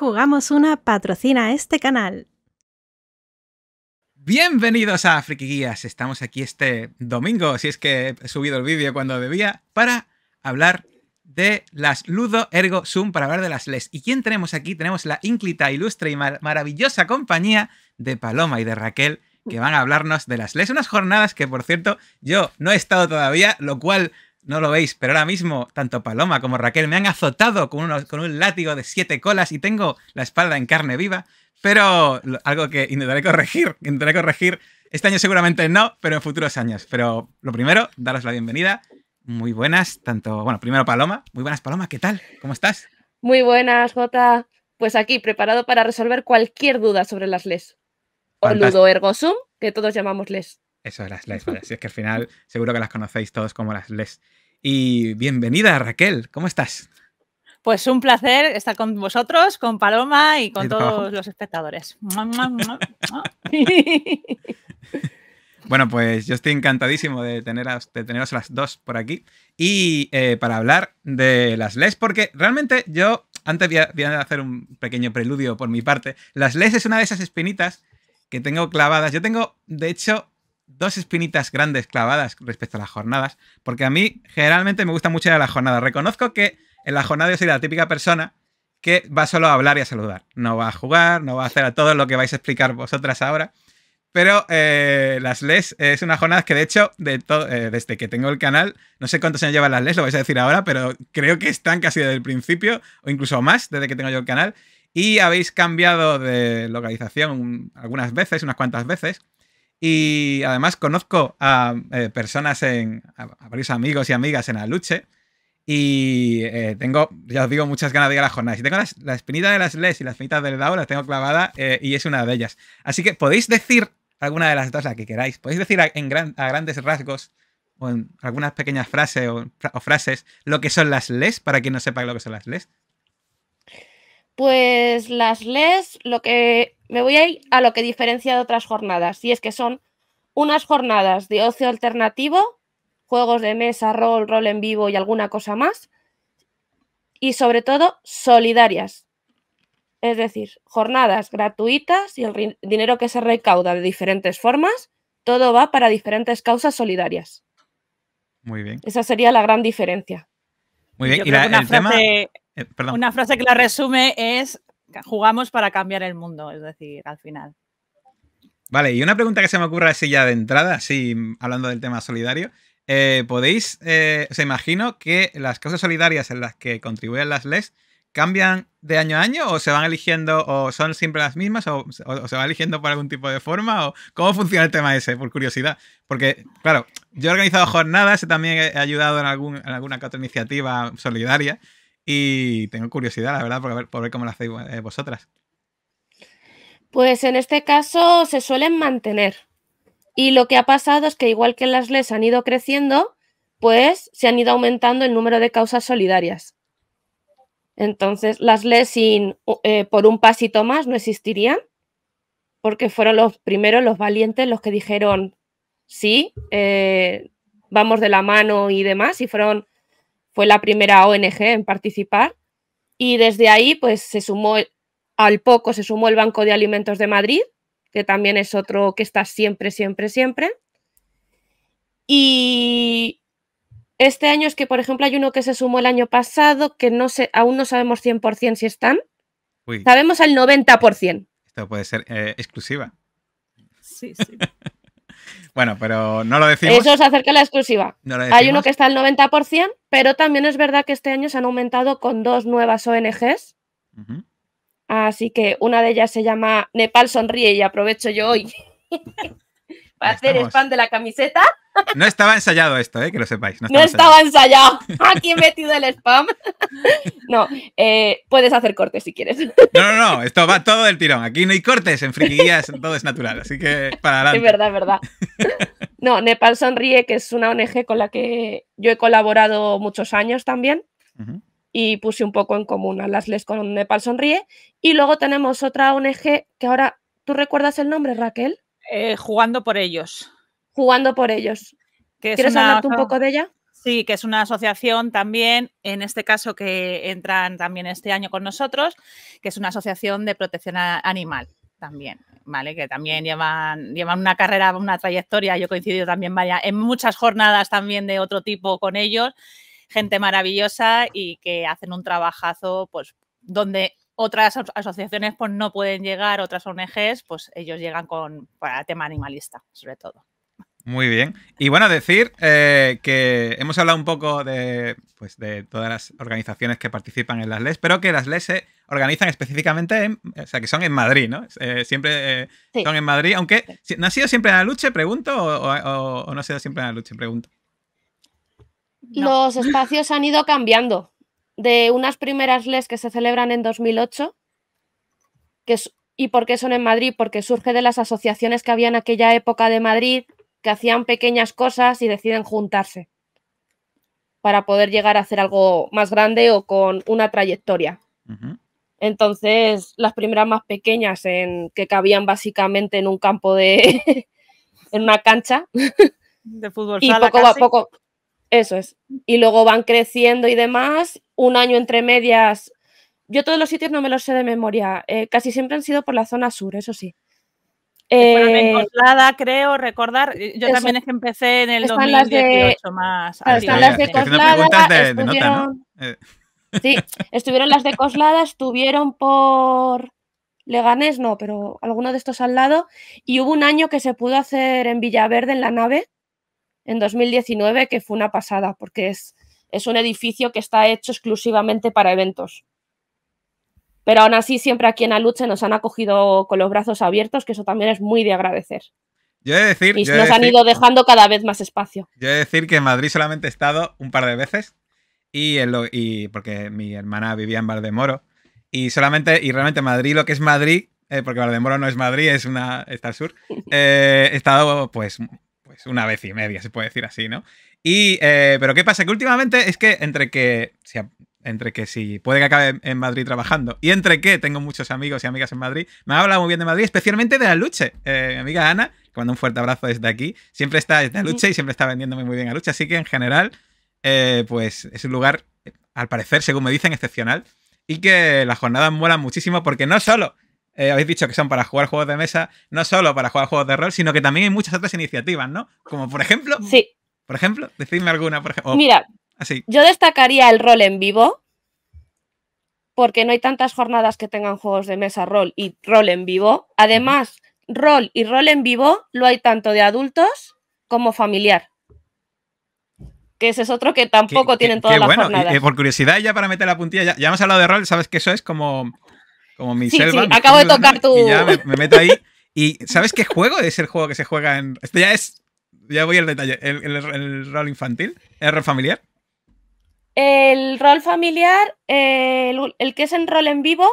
Jugamos una patrocina a este canal. Bienvenidos a Friki Guías. Estamos aquí este domingo, si es que he subido el vídeo cuando debía, para hablar de las Ludo Ergo Zoom para hablar de las LES. ¿Y quién tenemos aquí? Tenemos la ínclita, ilustre y maravillosa compañía de Paloma y de Raquel, que van a hablarnos de las LES. Unas jornadas que, por cierto, yo no he estado todavía, lo cual no lo veis, pero ahora mismo tanto Paloma como Raquel me han azotado con, un látigo de siete colas y tengo la espalda en carne viva, pero algo que intentaré corregir, intentaré corregir. Este año seguramente no, pero en futuros años. Pero lo primero, daros la bienvenida. Muy buenas, tanto, bueno, primero Paloma. Muy buenas, Paloma, ¿qué tal? ¿Cómo estás? Muy buenas, Jota. Pues aquí, preparado para resolver cualquier duda sobre las LES. O Ludo Ergo Sum, que todos llamamos LES. Eso, las les, vale. es que al final seguro que las conocéis todos como las les. Y bienvenida, Raquel, ¿cómo estás? Pues un placer estar con vosotros, con Paloma y con todos los espectadores. bueno, pues yo estoy encantadísimo de, tener teneros las dos por aquí y eh, para hablar de las LES, porque realmente yo, antes voy a hacer un pequeño preludio por mi parte, las LES es una de esas espinitas que tengo clavadas. Yo tengo, de hecho, dos espinitas grandes clavadas respecto a las jornadas, porque a mí generalmente me gusta mucho las jornadas. Reconozco que en la jornada yo soy la típica persona que va solo a hablar y a saludar. No va a jugar, no va a hacer a todo lo que vais a explicar vosotras ahora. Pero eh, las LES es una jornada que, de hecho, eh, desde que tengo el canal, no sé cuántos años llevan las LES, lo vais a decir ahora, pero creo que están casi desde el principio, o incluso más, desde que tengo yo el canal. Y habéis cambiado de localización algunas veces, unas cuantas veces. Y además conozco a eh, personas, en, a, varios amigos y amigas en Aluche. Y eh, tengo, ya os digo, muchas ganas de ir a las jornadas. Y tengo la espinita de las LES y las espinitas del DAO, las tengo clavada eh, y es una de ellas. Así que podéis decir alguna de las dos, que queráis. Podéis decir a, en grandes rasgos o en algunas pequeñas frases frases lo que son las LES, para quien no sepa lo que son las LES pues las lees, lo que me voy a ir a lo que diferencia de otras jornadas, y es que son unas jornadas de ocio alternativo, juegos de mesa, rol, rol en vivo y alguna cosa más, y sobre todo solidarias. Es decir, jornadas gratuitas y el dinero que se recauda de diferentes formas, todo va para diferentes causas solidarias. Muy bien. Esa sería la gran diferencia. Muy bien, y el tema eh, una frase que la resume es, jugamos para cambiar el mundo, es decir, al final. Vale, y una pregunta que se me ocurre así ya de entrada, así hablando del tema solidario. Eh, ¿Podéis, eh, os imagino que las causas solidarias en las que contribuyen las LES cambian de año a año o se van eligiendo o son siempre las mismas o, se va eligiendo por algún tipo de forma o cómo funciona el tema ese, por curiosidad? Porque, claro, yo he organizado jornadas, y también he ayudado en, algún, alguna otra iniciativa solidaria y tengo curiosidad, la verdad, por ver, cómo lo hacéis eh, vosotras. Pues en este caso se suelen mantener. Y lo que ha pasado es que igual que las leyes han ido creciendo, pues se han ido aumentando el número de causas solidarias. Entonces, las leyes sin, eh, por un pasito más no existirían, porque fueron los primeros, los valientes, los que dijeron, sí, eh, vamos de la mano y demás, y fueron fue la primera ONG en participar y desde ahí pues se sumó al poco se sumó el Banco de Alimentos de Madrid, que también es otro que está siempre, siempre, siempre. Y este año es que, por ejemplo, hay uno que se sumó el año pasado, que no aún no sabemos 100% si están. Sabemos al 90%. Esto puede ser eh, exclusiva. Sí, sí. Bueno, pero no lo decimos. Eso se acerca a la exclusiva. Hay uno que está al 90%, pero también es verdad que este año se han aumentado con dos nuevas ONGs. Así que una de ellas se llama Nepal Sonríe y aprovecho yo hoy para hacer spam de la camiseta. No estaba ensayado esto, eh, que lo sepáis. No, estaba ensayado. Aquí he metido el spam. No, eh, puedes hacer cortes si quieres. No, no, no. Esto va todo del tirón. Aquí no hay cortes en friquillas, todo es natural. Así que para adelante. Es verdad, verdad. No, Nepal Sonríe, que es una ONG con la que yo he colaborado muchos años también. Y puse un poco en común a las les con Nepal Sonríe. Y luego tenemos otra ONG que ahora. ¿Tú recuerdas el nombre, Raquel? Eh, jugando por ellos. Jugando por ellos. ¿Quieres hablar un poco de ella? Sí, que es una asociación también, en este caso que entran también este año con nosotros, que es una asociación de protección animal también, ¿vale? Que también llevan, llevan una carrera, una trayectoria, yo coincido también vaya, en muchas jornadas también de otro tipo con ellos, gente maravillosa y que hacen un trabajazo, pues, donde otras asociaciones pues no pueden llegar, otras ONGs, pues ellos llegan con para tema animalista, sobre todo. Muy bien. Y bueno, decir eh, que hemos hablado un poco pues, de, todas las organizaciones que participan en las LES, pero que las LES se organizan específicamente, o sea, que son en Madrid, ¿no? Eh, siempre eh, son en Madrid, aunque ¿no ha sido siempre en lucha pregunto, o, no ha sido siempre en lucha pregunto? Los espacios han ido cambiando de unas primeras LES que se celebran en 2008. Que ¿Y por qué son en Madrid? Porque surge de las asociaciones que había en aquella época de Madrid que hacían pequeñas cosas y deciden juntarse para poder llegar a hacer algo más grande o con una trayectoria. Entonces, las primeras más pequeñas en, que cabían básicamente en un campo de. en una cancha. De fútbol. y poco a poco. Eso es. Y luego van creciendo y demás un año entre medias. Yo todos los sitios no me los sé de memoria, eh, casi siempre han sido por la zona sur, eso sí. Eh, Coslada, creo, recordar. Eh, yo también es que empecé en el 2018 más. Están las de Coslada, estuvieron, eh. Sí, estuvieron las de Coslada, estuvieron por Leganés, no, pero alguno de estos al lado. Y hubo un año que se pudo hacer en Villaverde, en la nave, en 2019, que fue una pasada, porque es es un edificio que está hecho exclusivamente para eventos. Pero aún así, siempre aquí en Aluche nos han acogido con los brazos abiertos, que eso también es muy de agradecer. Yo decir, y nos han ido dejando cada vez más espacio. Yo he de decir que en Madrid solamente he estado un par de veces, y, y porque mi hermana vivía en Valdemoro, y solamente, y realmente Madrid, lo que es Madrid, eh, porque Valdemoro no es Madrid, es una, está al sur, eh, he estado pues pues una vez y media, se puede decir así, ¿no? Y, eh, pero ¿qué pasa? Que últimamente es que entre que, si, entre que si puede que acabe en Madrid trabajando y entre que tengo muchos amigos y amigas en Madrid, me ha hablado muy bien de Madrid, especialmente de La eh, mi amiga Ana, que mando un fuerte abrazo desde aquí, siempre está desde Aluche y siempre está vendiéndome muy bien Aluche, así que en general, eh, pues es un lugar, al parecer, según me dicen, excepcional y que las jornadas mueran muchísimo porque no solo eh, habéis dicho que son para jugar juegos de mesa, no solo para jugar juegos de rol, sino que también hay muchas otras iniciativas, ¿no? Como por ejemplo. Sí. Por ejemplo, decidme alguna, por ejemplo. Mira, así. yo destacaría el rol en vivo, porque no hay tantas jornadas que tengan juegos de mesa, rol y rol en vivo. Además, rol y rol en vivo lo hay tanto de adultos como familiar que ese es otro que tampoco tienen todas las bueno, eh, por curiosidad, ya para meter la puntilla, ya, ya, hemos hablado de rol, sabes que eso es como como mi sí, sí, acabo de tocar tu. ya me, meto ahí. ¿Y sabes qué juego es el juego que se juega en.? Este ya es. Ya voy al detalle. ¿El, rol infantil? ¿El rol familiar? El rol familiar, el, que es en rol en vivo,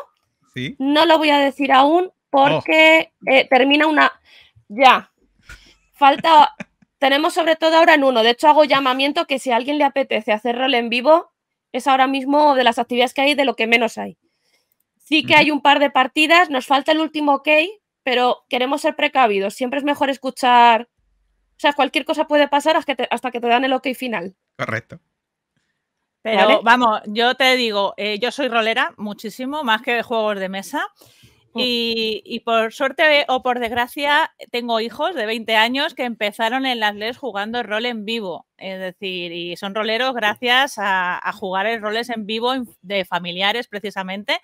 ¿Sí? no lo voy a decir aún porque oh. eh, termina una. Ya. Falta. tenemos sobre todo ahora en uno. De hecho, hago llamamiento que si a alguien le apetece hacer rol en vivo, es ahora mismo de las actividades que hay de lo que menos hay. Sí que hay un par de partidas, nos falta el último ok, pero queremos ser precavidos. Siempre es mejor escuchar, o sea, cualquier cosa puede pasar hasta que te, hasta que te dan el ok final. Correcto. Pero vamos, yo te digo, eh, yo soy rolera muchísimo, más que juegos de mesa. Mm. Y, por suerte o por desgracia, tengo hijos de 20 años que empezaron en las leyes jugando rol en vivo. Es decir, y son roleros gracias a, a jugar el roles en vivo de familiares precisamente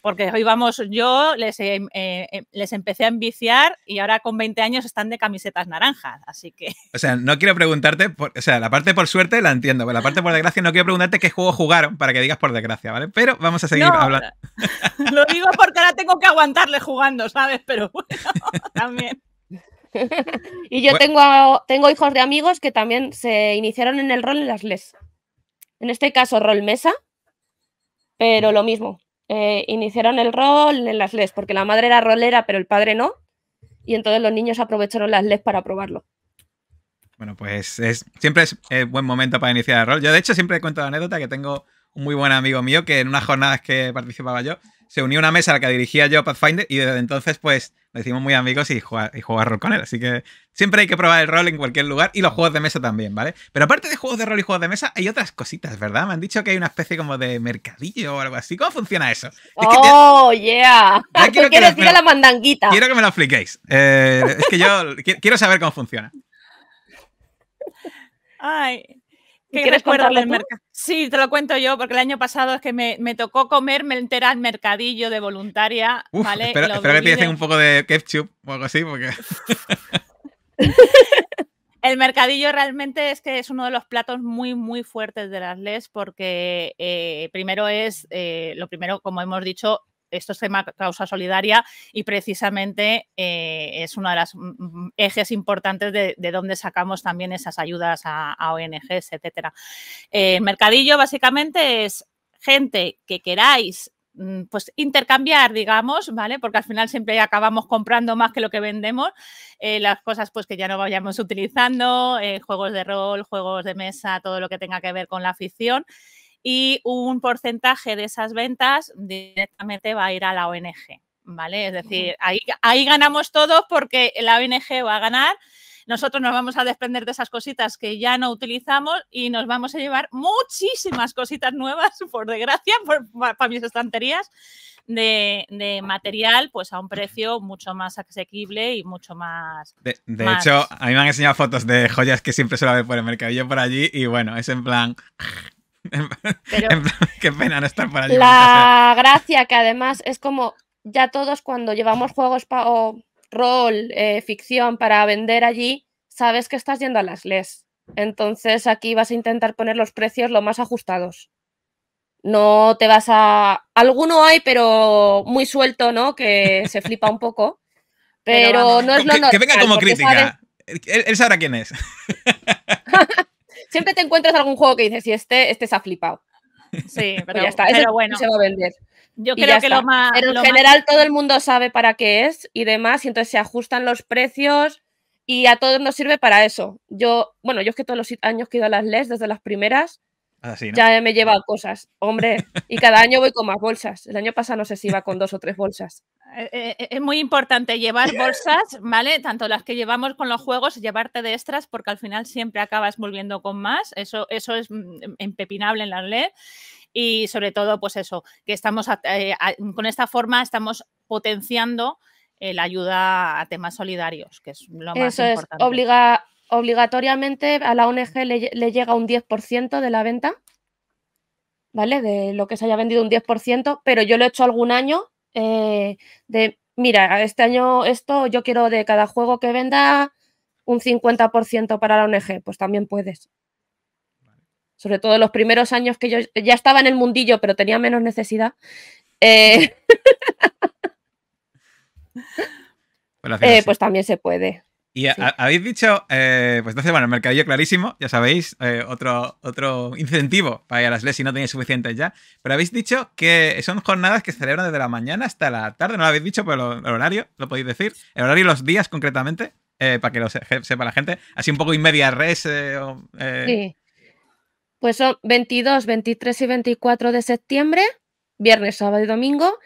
porque hoy vamos, yo les, eh, em, eh, em, les empecé a enviciar y ahora con 20 años están de camisetas naranjas, así que... O sea, no quiero preguntarte, o sea, la parte por suerte la entiendo, pero la parte por desgracia no quiero preguntarte qué juego jugaron para que digas por desgracia, ¿vale? Pero vamos a seguir hablando. Lo digo porque ahora tengo que aguantarle jugando, ¿sabes? Pero bueno, también. y yo tengo, tengo hijos de amigos que también se iniciaron en el rol en las LES. En este caso, rol mesa, pero lo mismo. Eh, iniciaron el rol en las LES, porque la madre era rolera, pero el padre no. Y entonces los niños aprovecharon las LES para probarlo. Bueno, pues es, siempre es buen momento para iniciar el rol. Yo, de hecho, siempre cuento la anécdota que tengo un muy buen amigo mío que en unas jornadas que participaba yo se unió a una mesa a la que dirigía yo Pathfinder y desde entonces pues nos hicimos muy amigos y jugar, y jugar rol con él. Así que siempre hay que probar el rol en cualquier lugar y los juegos de mesa también, ¿vale? Pero aparte de juegos de rol y juegos de mesa hay otras cositas, ¿verdad? Me han dicho que hay una especie como de mercadillo o algo así. ¿Cómo funciona eso? ¡Oh, yeah! quiero decir a la mandanguita. Quiero que me lo expliquéis. Eh, es que yo quiero saber cómo funciona. Ay, ¿Qué contarle del mercado? Sí, te lo cuento yo, porque el año pasado es que me, me tocó me entera el mercadillo de voluntaria. ¿vale? Espero, que te un poco de ketchup o algo así, porque. El mercadillo realmente es que es uno de los platos muy, muy fuertes de las LES porque eh, primero es, eh, lo primero, como hemos dicho, esto es tema causa solidaria y precisamente eh, es uno de los mm, mm, ejes importantes de, donde sacamos también esas ayudas a, ONGs, etcétera. Eh, mercadillo básicamente es gente que queráis mm, pues intercambiar, digamos, ¿vale? Porque al final siempre acabamos comprando más que lo que vendemos, eh, las cosas pues que ya no vayamos utilizando, juegos de rol, juegos de mesa, todo lo que tenga que ver con la afición y un porcentaje de esas ventas directamente va a ir a la ONG, ¿vale? Es decir, ahí, ahí ganamos todos porque la ONG va a ganar nosotros nos vamos a desprender de esas cositas que ya no utilizamos y nos vamos a llevar muchísimas cositas nuevas, por desgracia, para mis estanterías, de, material, pues a un precio mucho más asequible y mucho más. De, hecho, a mí me han enseñado fotos de joyas que siempre suele ve por el mercadillo por allí y bueno, es en plan. Qué pena no estar para La gracia que además es como ya todos cuando llevamos juegos o rol, eh, ficción para vender allí, sabes que estás yendo a las LES. Entonces aquí vas a intentar poner los precios lo más ajustados. No te vas a... Alguno hay, pero muy suelto, ¿no? Que se flipa un poco. Pero, no es lo que, Que venga como crítica. Él, él sabrá quién es. siempre te encuentras algún juego que dices, y este, este se ha flipado. Sí, pues pero, ya está. Ese bueno. Se va a vender. Yo creo que lo más. en general todo el mundo sabe para qué es y demás, y entonces se ajustan los precios y a todos nos sirve para eso. Yo, bueno, yo es que todos los años que he ido a las LES, desde las primeras, ah, ya me he llevado cosas, hombre, y cada año voy con más bolsas. El año pasado no sé si iba con dos o tres bolsas. Eh, eh, eh, es muy importante llevar bolsas, ¿vale? Tanto las que llevamos con los juegos, llevarte de extras, porque al final siempre acabas volviendo con más. Eso, eso es empepinable mm, en la ley. Y sobre todo, pues eso, que estamos con esta forma estamos potenciando la ayuda a temas solidarios, que es lo más eso importante. Es obliga, obligatoriamente a la ONG le, le llega un 10% de la venta. ¿Vale? De lo que se haya vendido un 10%, pero yo lo he hecho algún año eh, de, mira, este año esto, yo quiero de cada juego que venda un 50% para la ONG, pues también puedes. Sobre todo los primeros años que yo ya estaba en el mundillo, pero tenía menos necesidad. Eh. Eh, pues también se puede. Y habéis dicho, eh, pues entonces, bueno, el mercadillo clarísimo, ya sabéis, eh, otro, otro incentivo para ir a las LES si no tenéis suficientes ya. Pero habéis dicho que son jornadas que se celebran desde la mañana hasta la tarde, no lo habéis dicho, pero el horario, lo podéis decir. El horario y los días concretamente, eh, para que lo sepa la gente. Así un poco y media res. sí. Pues son 22, 23 y 24 de septiembre, viernes, sábado y domingo.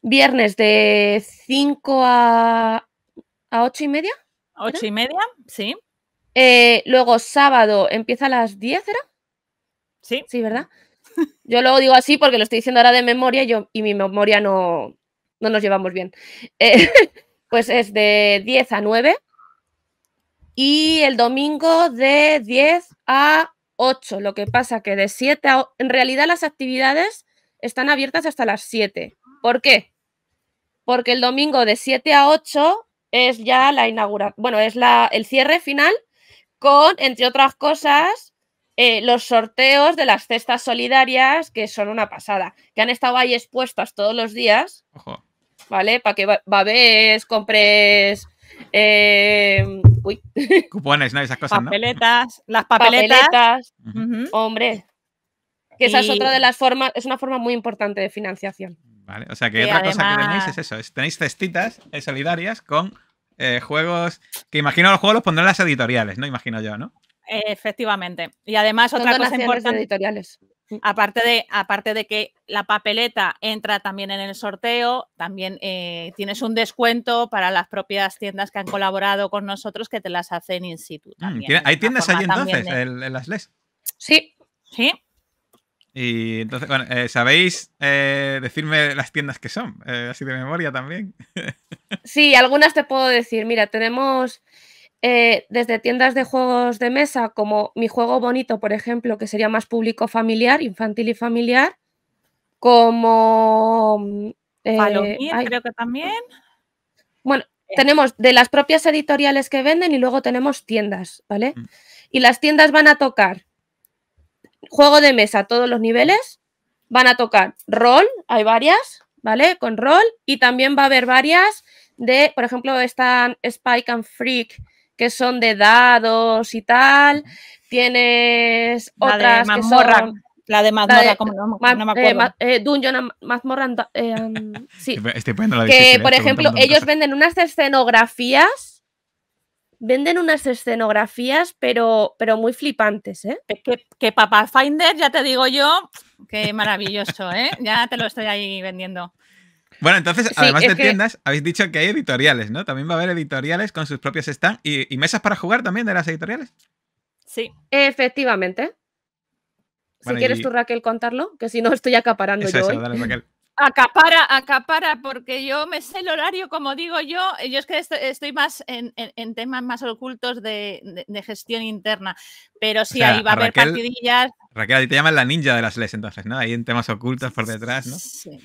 Viernes de 5 a, a 8 y media ¿Ocho y media? Sí. Eh, luego sábado empieza a las diez, ¿era? Sí. Sí, ¿verdad? Yo lo digo así porque lo estoy diciendo ahora de memoria y, yo, y mi memoria no, nos llevamos bien. Eh, pues es de 10 a 9 y el domingo de 10 a 8. Lo que pasa que de 7 a... En realidad las actividades están abiertas hasta las 7. ¿Por qué? Porque el domingo de 7 a 8 es ya la inauguración, bueno, es la, el cierre final con, entre otras cosas, eh, los sorteos de las cestas solidarias, que son una pasada, que han estado ahí expuestas todos los días, ¿vale? Para que babes, compres... Eh, Cupones, ¿no? Esas cosas, papeletas, Las papeletas. Hombre, que esa es otra de las formas, es una forma muy importante de financiación. O sea que otra cosa que tenéis es eso, tenéis cestitas eh, solidarias con eh, juegos que imagino los juegos los pondrán las editoriales, ¿no? Imagino yo, ¿no? Efectivamente. Y además otra cosa importante. Editoriales. Aparte de, aparte de que la papeleta entra también en el sorteo, también eh, tienes un descuento para las propias tiendas que han colaborado con nosotros que te las hacen in situ. Mm, ¿Hay tiendas allí entonces, en las LES? Sí. Sí, y entonces, bueno, eh, ¿sabéis eh, decirme las tiendas que son? Eh, así de memoria también. sí, algunas te puedo decir. Mira, tenemos desde tiendas de juegos de mesa como Mi Juego Bonito, por ejemplo, que sería más público familiar, infantil y familiar, como... Mm, creo que también. Bueno, tenemos de las propias editoriales que venden y luego tenemos tiendas, ¿vale? Mm. Y las tiendas van a tocar Juego de mesa, a todos los niveles. Van a tocar rol, hay varias, ¿vale? Con rol. Y también va a haber varias de, por ejemplo, están Spike and Freak, que son de dados y tal. Tienes otras que son... La de mazmorra, la de, como no, me acuerdo. mazmorra. sí. la que, ¿eh? por ejemplo, ellos venden unas escenografías venden unas escenografías, pero, pero muy flipantes, ¿eh? Que, que Papá Finder, ya te digo yo, qué maravilloso, ¿eh? Ya te lo estoy ahí vendiendo. Bueno, entonces, además de tiendas, habéis dicho que hay editoriales, ¿no? También va a haber editoriales con sus propios stands y, mesas para jugar también de las editoriales. Sí. Efectivamente. si quieres tú, Raquel, contarlo, que si no estoy acaparando yo. hoy. Dale, Raquel. Acapara, acapara, porque yo me sé el horario, como digo yo, yo es que estoy más en, temas más ocultos de, gestión interna. Pero sí, ahí va a, haber partidillas. Raquel, a ti te llaman la ninja de las les entonces, ¿no? Ahí en temas ocultos por detrás, ¿no? Sí,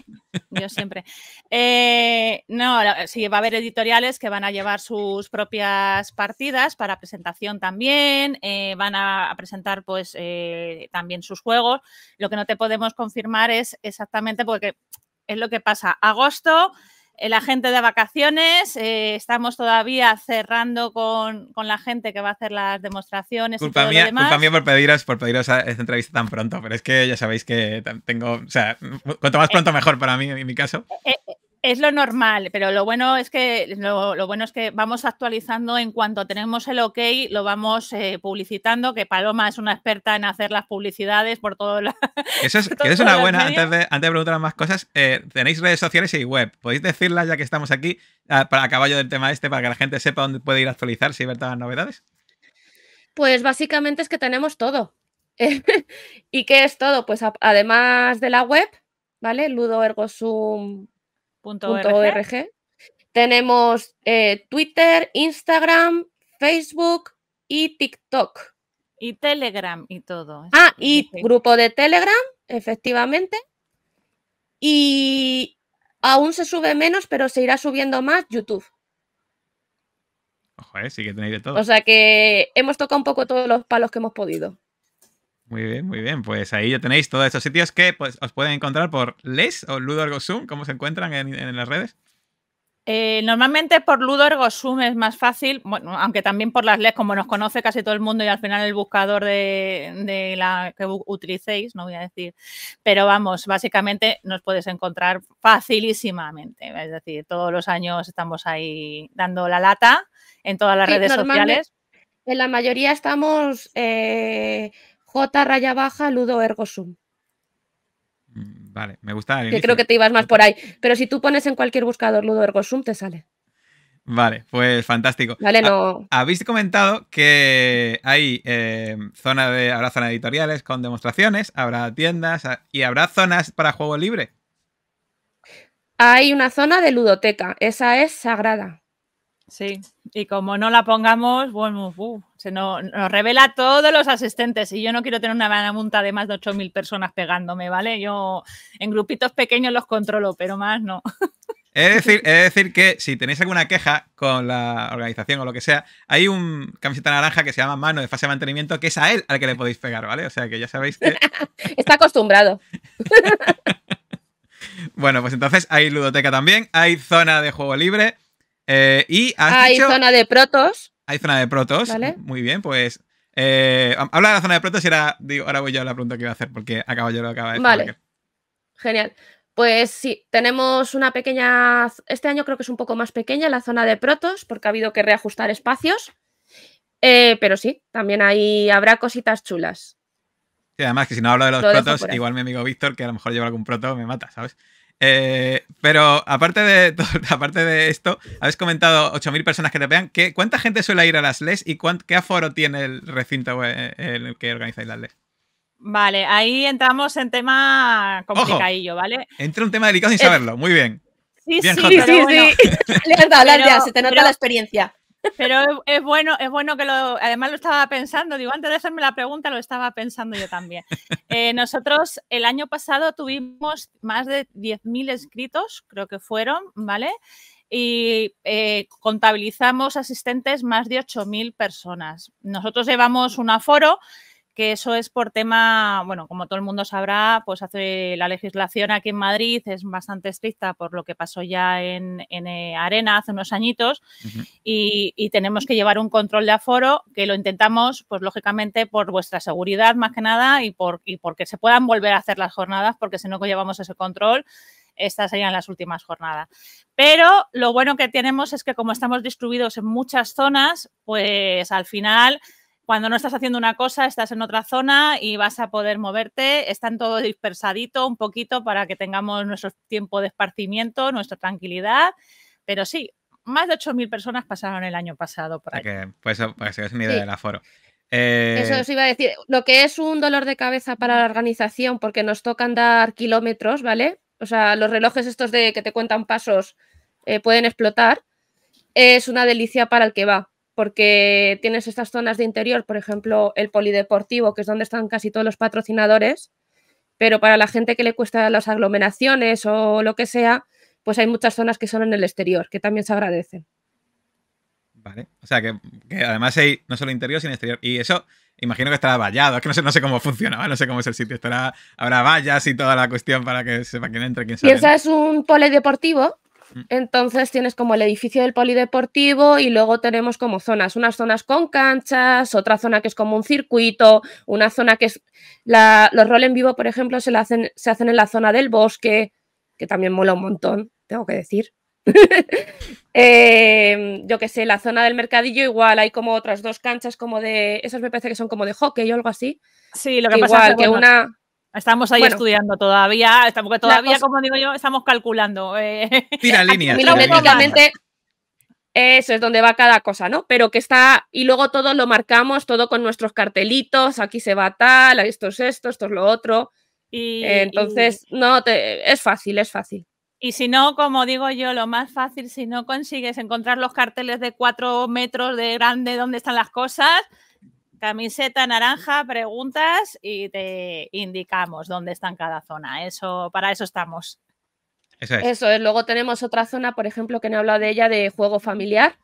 yo siempre. Eh, no, sí, va a haber editoriales que van a llevar sus propias partidas para presentación también, eh, van a, presentar pues eh, también sus juegos. Lo que no te podemos confirmar es exactamente porque es lo que pasa. Agosto el agente de vacaciones, eh, estamos todavía cerrando con, con, la gente que va a hacer las demostraciones. Culpa, y todo mía, demás. culpa mía por pediros, por pediros esta entrevista tan pronto, pero es que ya sabéis que tengo, o sea, cuanto más pronto eh, mejor para mí en mi caso. Eh, es lo normal, pero lo bueno es que lo, bueno es que vamos actualizando en cuanto tenemos el ok, lo vamos eh, publicitando, que Paloma es una experta en hacer las publicidades por todo la, Eso es, una buena, antes de, antes preguntar más cosas, eh, tenéis redes sociales y web. ¿Podéis decirlas ya que estamos aquí ah, para a caballo del tema este, para que la gente sepa dónde puede ir a actualizarse y ver todas las novedades? Pues básicamente es que tenemos todo. ¿Y qué es todo? Pues además de la web, ¿vale? Ludo Ergosum tenemos eh, Twitter, Instagram, Facebook y TikTok. Y Telegram y todo. Ah, y grupo de Telegram, efectivamente. Y aún se sube menos, pero se irá subiendo más YouTube. Ojo, sí que tenéis de todo. O sea que hemos tocado un poco todos los palos que hemos podido. Muy bien, muy bien. Pues ahí ya tenéis todos esos sitios que pues, os pueden encontrar por Les o Ludo Zoom. ¿cómo se encuentran en, las redes? Eh, normalmente por Ludo Zoom es más fácil, bueno, aunque también por las LES, como nos conoce casi todo el mundo y al final el buscador de, la que utilicéis, no voy a decir, pero vamos, básicamente nos puedes encontrar facilísimamente, es decir, todos los años estamos ahí dando la lata en todas las redes sociales. En la mayoría estamos eh, J raya baja ludo ergo sum. Mm, vale, me gusta. creo que te ibas más por ahí. Pero si tú pones en cualquier buscador ludo ergo te sale. Vale, pues fantástico. Vale, no. Habéis comentado que hay eh, zona de, habrá zona editoriales con demostraciones, habrá tiendas y habrá zonas para juego libre. Hay una zona de ludoteca, esa es sagrada. Sí, y como no la pongamos, bueno, uh, se nos, revela revela todos los asistentes y yo no quiero tener una munta de más de 8.000 personas pegándome, ¿vale? Yo en grupitos pequeños los controlo, pero más no. Es decir, he decir que si tenéis alguna queja con la organización o lo que sea, hay un camiseta naranja que se llama Mano de fase de mantenimiento que es a él al que le podéis pegar, ¿vale? O sea que ya sabéis que... Está acostumbrado. bueno, pues entonces hay ludoteca también, hay zona de juego libre eh, y hay zona de protos. Hay zona de protos. Muy bien, pues. Eh, habla de la zona de protos y ahora, voy yo a la pregunta que iba a hacer porque acabo yo lo acaba de Vale. Genial. Pues sí, tenemos una pequeña. Este año creo que es un poco más pequeña la zona de protos porque ha habido que reajustar espacios. Eh, pero sí, también ahí habrá cositas chulas. Sí, además que si no hablo de los protos, igual mi amigo Víctor, que a lo mejor lleva algún proto, me mata, ¿sabes? Eh, pero aparte de, aparte de esto, habéis comentado 8.000 personas que te vean. ¿Qué, ¿Cuánta gente suele ir a las LES y qué aforo tiene el recinto eh, en el que organizáis las LES? Vale, ahí entramos en tema complicadillo, ¿vale? Entra un tema delicado sin saberlo, muy bien. Sí, sí, sí, sí, Le has dado, se te nota la experiencia. Pero es, bueno, es bueno que lo, además lo estaba pensando, digo, antes de hacerme la pregunta lo estaba pensando yo también. Eh, nosotros el año pasado tuvimos más de 10.000 escritos, creo que fueron, ¿vale? Y eh, contabilizamos asistentes más de 8.000 personas. Nosotros llevamos un aforo que eso es por tema, bueno, como todo el mundo sabrá, pues hace la legislación aquí en Madrid es bastante estricta por lo que pasó ya en, eh, Arena hace unos añitos y, tenemos que llevar un control de aforo que lo intentamos, pues lógicamente por vuestra seguridad más que nada y, por, y porque se puedan volver a hacer las jornadas, porque si no llevamos ese control estas serían las últimas jornadas. Pero lo bueno que tenemos es que como estamos distribuidos en muchas zonas, pues al final cuando no estás haciendo una cosa, estás en otra zona y vas a poder moverte. Están todo dispersadito un poquito para que tengamos nuestro tiempo de esparcimiento, nuestra tranquilidad. Pero sí, más de 8.000 personas pasaron el año pasado por ahí. pues eso, es mi idea del aforo. Eh, eso os iba a decir. Lo que es un dolor de cabeza para la organización, porque nos toca andar kilómetros, ¿vale? O sea, los relojes estos de que te cuentan pasos eh, pueden explotar. Es una delicia para el que va, porque tienes estas zonas de interior, por ejemplo, el polideportivo, que es donde están casi todos los patrocinadores, pero para la gente que le cuesta las aglomeraciones o lo que sea, pues hay muchas zonas que son en el exterior, que también se agradecen. Vale, o sea que, además hay no solo interior, sino exterior. Y eso, imagino que estará vallado, es que no sé, no sé cómo funcionaba, no sé cómo es el sitio, estará, habrá vallas y toda la cuestión para que sepa quién entra, quién sale. sabe? es un polideportivo Mm. Entonces tienes como el edificio del polideportivo y luego tenemos como zonas, unas zonas con canchas, otra zona que es como un circuito, una zona que es... los rol en vivo, por ejemplo, se, hacen, se hacen en la zona del bosque, que también mola un montón, tengo que decir. Em, yo que sé, la zona del mercadillo igual hay como otras dos canchas como de... Esas me parece que son como de hockey o algo así. Sí, lo que, pasa es que una... Estamos ahí estudiando todavía, todavía, como digo yo, estamos calculando. Eh. Tira líneas. Eso es donde va cada cosa, ¿no? Pero que está, y luego todo lo marcamos, todo con nuestros cartelitos, aquí se va tal, esto es esto, esto es lo otro. Y, Entonces, no, te, es fácil, es fácil. Y si no, como digo yo, lo más fácil, si no consigues encontrar los carteles de cuatro metros de grande donde están las cosas, camiseta naranja, preguntas y te indicamos dónde está en cada zona. Eso, para eso estamos. Eso es. Luego tenemos otra zona, por ejemplo, que no he hablado de ella, de juego familiar.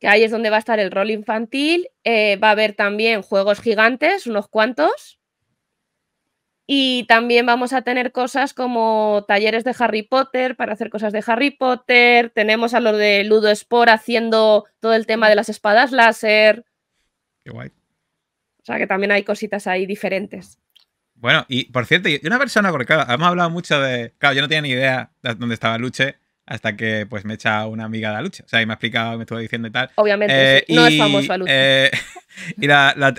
Que ahí es donde va a estar el rol infantil. Eh, va a haber también juegos gigantes, unos cuantos. Y también vamos a tener cosas como talleres de Harry Potter para hacer cosas de Harry Potter. Tenemos a los de Ludo Sport haciendo todo el tema de las espadas láser. Qué guay. O sea que también hay cositas ahí diferentes. Bueno, y por cierto, y una persona, porque claro, hemos hablado mucho de. Claro, yo no tenía ni idea de dónde estaba Luche hasta que pues me echa una amiga de Luche. O sea, y me ha explicado, me estuvo diciendo y tal. Obviamente, eh, no es famoso Luche. Eh, y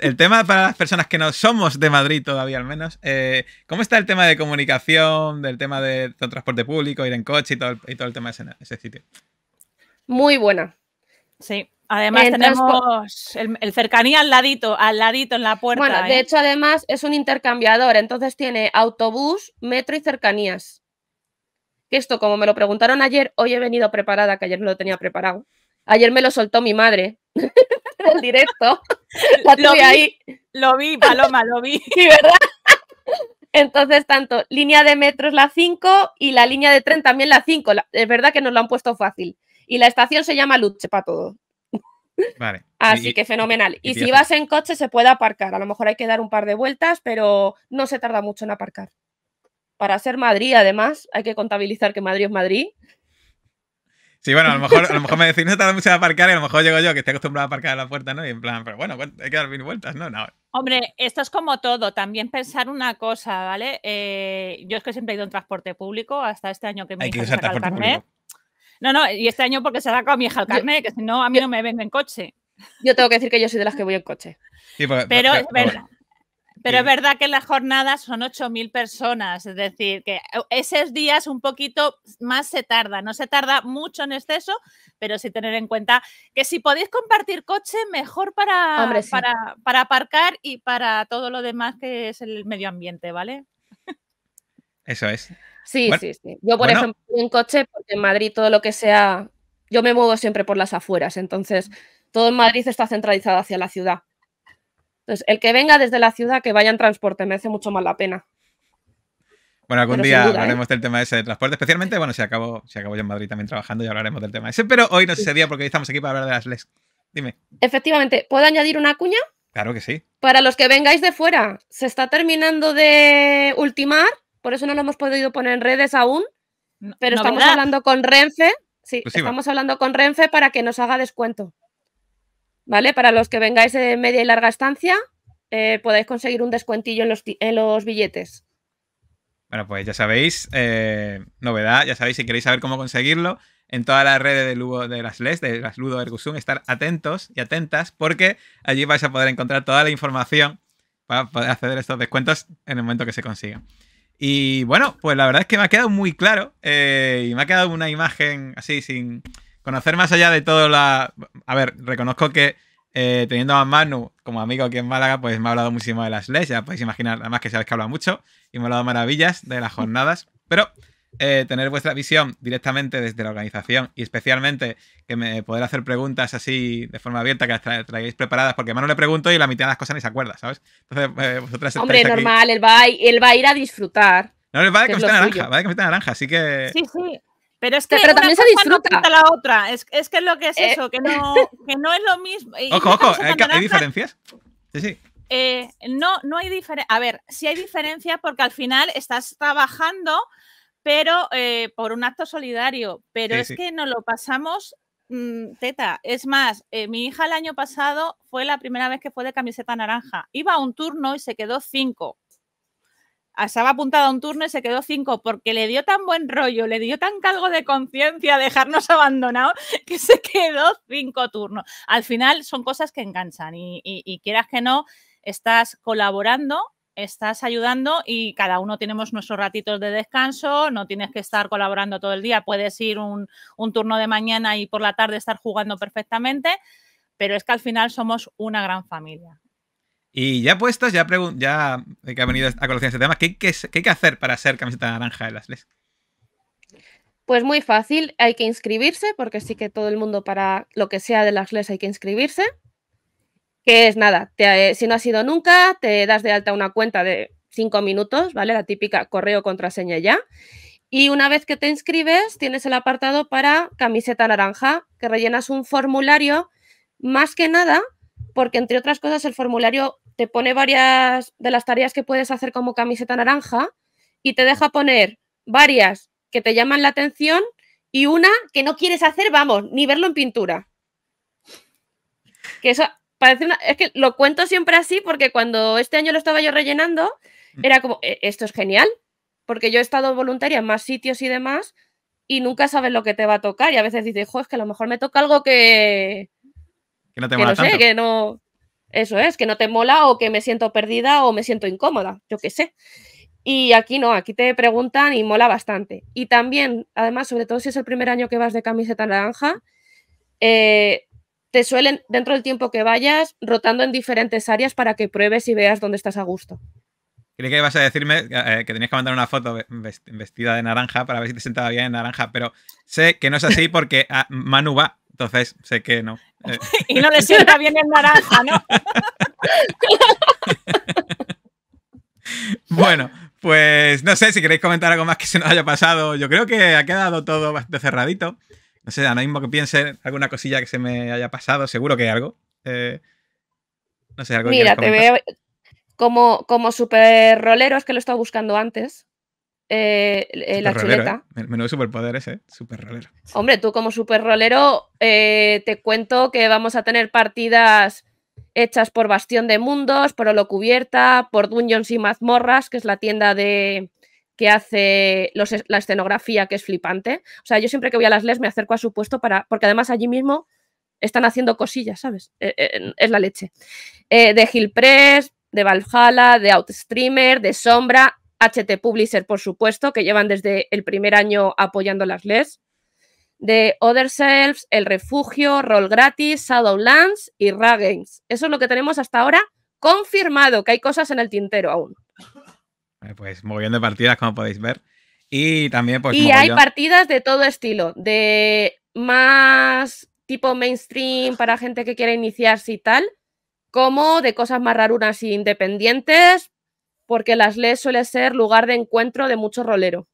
el tema para las personas que no somos de Madrid todavía al menos, eh, ¿cómo está el tema de comunicación, del tema de, transporte público, ir en coche y todo el, tema de ese sitio? Muy buena. Sí, Además tenemos el, cercanía al ladito, al ladito en la puerta. Bueno, de ¿eh? hecho además es un intercambiador, entonces tiene autobús, metro y cercanías. Que esto, como me lo preguntaron ayer, hoy he venido preparada, que ayer no lo tenía preparado. Ayer me lo soltó mi madre en directo. La tuve lo vi, ahí. Lo vi, Paloma, lo vi. ¿verdad? Entonces, tanto línea de metro es la 5 y la línea de tren también la 5. Es verdad que nos lo han puesto fácil. Y la estación se llama Luche para todo. Así que fenomenal. Y, si vas en coche se puede aparcar. A lo mejor hay que dar un par de vueltas, pero no se tarda mucho en aparcar. Para ser Madrid, además, hay que contabilizar que Madrid es Madrid. Sí, bueno, a lo mejor, a lo me decís, no tarda mucho en aparcar y a lo mejor llego yo, que estoy acostumbrado a aparcar a la puerta, ¿no? Y en plan, pero bueno, hay que dar mil vueltas, ¿no? Hombre, esto es como todo, también pensar una cosa, ¿vale? Eh, yo es que siempre he ido en transporte público hasta este año que me he ido transporte el carnet. No, no, y este año porque se ha sacado mi hija el carnet, que si no, a mí no me vengo en coche. Yo tengo que decir que yo soy de las que voy en coche. Pues, pero, pues, es pues, verdad. Pero es verdad que en las jornadas son 8.000 personas, es decir, que eh, esos días un poquito más se tarda, no se tarda mucho en exceso, pero sí tener en cuenta que si podéis compartir coche, mejor para, para aparcar y para todo lo demás que es el medio ambiente, ¿vale? Eso es. Sí, sí, sí. Yo, por ejemplo, en coche, porque en Madrid todo lo que sea, yo me muevo siempre por las afueras, entonces todo en Madrid está centralizado hacia la ciudad. Entonces, el que venga desde la ciudad, que vaya en transporte, me hace mucho más la pena. Bueno, algún día ¿eh? hablaremos del tema ese de transporte, especialmente, bueno, si acabo, si acabo yo en Madrid también trabajando y hablaremos del tema ese, pero hoy no sé ese día porque hoy estamos aquí para hablar de las les. Dime. Efectivamente, ¿puedo añadir una cuña? Claro que sí. Para los que vengáis de fuera, se está terminando de ultimar por eso no lo hemos podido poner en redes aún, pero estamos hablando con Renfe, sí, pues estamos hablando con Renfe para que nos haga descuento. ¿Vale? Para los que vengáis de media y larga estancia, eh, podéis conseguir un descuentillo en los, billetes. Bueno, pues ya sabéis, eh, novedad, ya sabéis, si queréis saber cómo conseguirlo, en todas las redes de, Lugo, de las LES, de las Ludo Ergusum, estar atentos y atentas, porque allí vais a poder encontrar toda la información para poder acceder a estos descuentos en el momento que se consigan. Y bueno, pues la verdad es que me ha quedado muy claro eh, y me ha quedado una imagen así sin conocer más allá de todo la... A ver, reconozco que eh, teniendo a Manu como amigo aquí en Málaga, pues me ha hablado muchísimo de las leyes, ya podéis imaginar, además que sabes que habla mucho y me ha hablado maravillas de las jornadas, pero eh, tener vuestra visión directamente desde la organización y especialmente que me poder hacer preguntas así de forma abierta, que las traigáis preparadas, porque más le pregunto y la mitad de las cosas ni se acuerda, ¿sabes? Entonces, eh, vosotras Hombre, normal, Él, va a, a ir a disfrutar. No, él va de camiseta naranja, va de camiseta naranja, así que... Sí, sí. Pero es que pero también se disfruta. la otra. Es, es, que es lo que es eh. eso, que no, que no es lo mismo. ojo, ojo, ¿hay, diferencias? Sí, sí. no, no hay diferencia. A ver, sí hay diferencias porque al final estás trabajando pero eh, por un acto solidario. Pero es que nos lo pasamos mm, teta. Es más, eh, mi hija el año pasado fue la primera vez que fue de camiseta naranja. Iba a un turno y se quedó cinco. Ah, estaba apuntada a un turno y se quedó cinco porque le dio tan buen rollo, le dio tan cargo de conciencia dejarnos abandonados que se quedó cinco turnos. Al final son cosas que enganchan y quieras que no, estás colaborando estás ayudando y cada uno tenemos nuestros ratitos de descanso, no tienes que estar colaborando todo el día, puedes ir un, turno de mañana y por la tarde estar jugando perfectamente, pero es que al final somos una gran familia. Y ya puestos ya, ya que ha venido a conocer este tema, ¿qué, qué hay que hacer para ser camiseta naranja de las LES? Pues muy fácil, hay que inscribirse, porque sí que todo el mundo para lo que sea de las LES hay que inscribirse que es nada, eh, si no has ido nunca, te das de alta una cuenta de cinco minutos, ¿vale? La típica correo, contraseña ya. Y una vez que te inscribes, tienes el apartado para camiseta naranja, que rellenas un formulario, más que nada, porque entre otras cosas el formulario te pone varias de las tareas que puedes hacer como camiseta naranja y te deja poner varias que te llaman la atención y una que no quieres hacer, vamos, ni verlo en pintura. Que eso parece es que lo cuento siempre así porque cuando este año lo estaba yo rellenando, mm. era como, eh, esto es genial, porque yo he estado voluntaria en más sitios y demás y nunca sabes lo que te va a tocar y a veces dices, jo, es que a lo mejor me toca algo que... Que no te mola que no... Eso es, que no te mola o que me siento perdida o me siento incómoda, yo qué sé. Y aquí no, aquí te preguntan y mola bastante. Y también, además, sobre todo si es el primer año que vas de camiseta naranja, eh, te suelen, dentro del tiempo que vayas, rotando en diferentes áreas para que pruebes y veas dónde estás a gusto. Creí que ibas a decirme eh, que tenías que mandar una foto vestida de naranja para ver si te sentaba bien en naranja, pero sé que no es así porque ah, Manu va, entonces sé que no. Eh. y no le sienta bien en naranja, ¿no? bueno, pues no sé si queréis comentar algo más que se nos haya pasado. Yo creo que ha quedado todo bastante cerradito no sé, ahora mismo que piense alguna cosilla que se me haya pasado, seguro que hay algo. Eh, no sé, algo Mira, te veo como, como super rolero, es que lo he estado buscando antes. Eh, la chuleta. Eh. Menudo superpoder ese, ¿eh? super rolero. Hombre, tú como super rolero, te cuento que vamos a tener partidas hechas por Bastión de Mundos, por Cubierta, por Dungeons y Mazmorras, que es la tienda de, que hace la escenografía, que es flipante. O sea, yo siempre que voy a las LES me acerco a su puesto para, porque además allí mismo están haciendo cosillas, ¿sabes? E, e, es la leche. Eh, de de Press, de Valhalla, de Outstreamer, de Sombra, HT Publisher, por supuesto, que llevan desde el primer año apoyando las LES. De Other Selves, El Refugio, Roll Gratis, Shadowlands y games Eso es lo que tenemos hasta ahora confirmado, que hay cosas en el tintero aún. Eh, pues moviendo partidas, como podéis ver. Y también, pues. Y hay partidas de todo estilo, de más tipo mainstream para gente que quiere iniciarse y tal, como de cosas más rarunas e independientes, porque las Leyes suele ser lugar de encuentro de mucho rolero.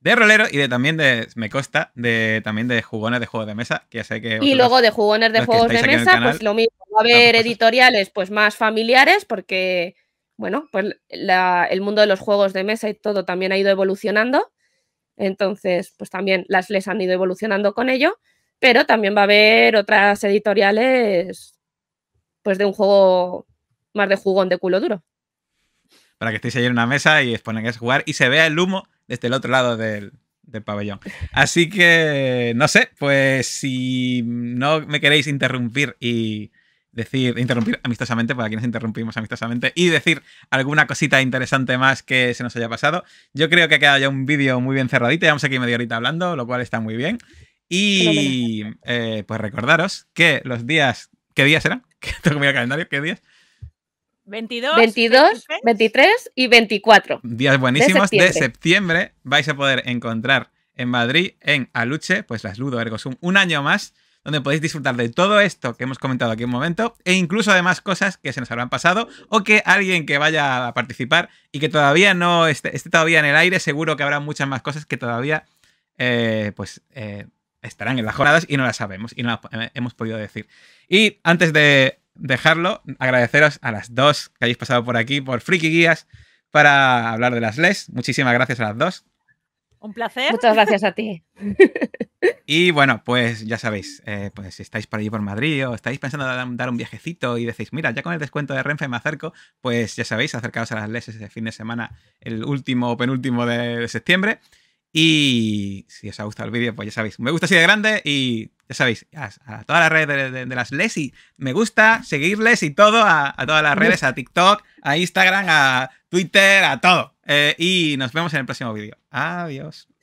De rolero y de también de, me consta, de también de jugones de juegos de mesa, que ya sé que... Y luego de jugones de juegos de mesa, pues lo mismo, va a haber editoriales pues más familiares, porque bueno, pues el mundo de los juegos de mesa y todo también ha ido evolucionando. Entonces, pues también las les han ido evolucionando con ello, pero también va a haber otras editoriales, pues de un juego más de jugón de culo duro. Para que estéis ahí en una mesa y os pongáis a jugar y se vea el humo desde el otro lado del pabellón. Así que, no sé, pues si no me queréis interrumpir y decir, interrumpir amistosamente, para quienes interrumpimos amistosamente, y decir alguna cosita interesante más que se nos haya pasado. Yo creo que ha quedado ya un vídeo muy bien cerradito, vamos aquí media horita hablando, lo cual está muy bien. Y eh, pues recordaros que los días, ¿qué días eran? tengo que el calendario, ¿qué días? 22, 22 23. y 24. Días buenísimos de septiembre. vais a poder encontrar en Madrid, en Aluche, pues las Ludo Ergo un año más donde podéis disfrutar de todo esto que hemos comentado aquí un momento e incluso más cosas que se nos habrán pasado o que alguien que vaya a participar y que todavía no esté, todavía en el aire, seguro que habrá muchas más cosas que todavía eh, pues eh, estarán en las jornadas y no las sabemos y no las hemos podido decir. Y antes de dejarlo, agradeceros a las dos que hayáis pasado por aquí por Friki Guías para hablar de las LES. Muchísimas gracias a las dos. Un placer. Muchas gracias a ti. Y bueno, pues ya sabéis, eh, pues si estáis por allí por Madrid o estáis pensando dar un viajecito y decís, mira, ya con el descuento de Renfe me acerco, pues ya sabéis, acercaos a las leyes ese fin de semana, el último o penúltimo de septiembre. Y si os ha gustado el vídeo, pues ya sabéis, me gusta así de grande y ya sabéis, a, todas las redes de, las les me gusta seguirles y todo, a, todas las redes, a TikTok, a Instagram, a Twitter, a todo. Eh, y nos vemos en el próximo vídeo. Adiós.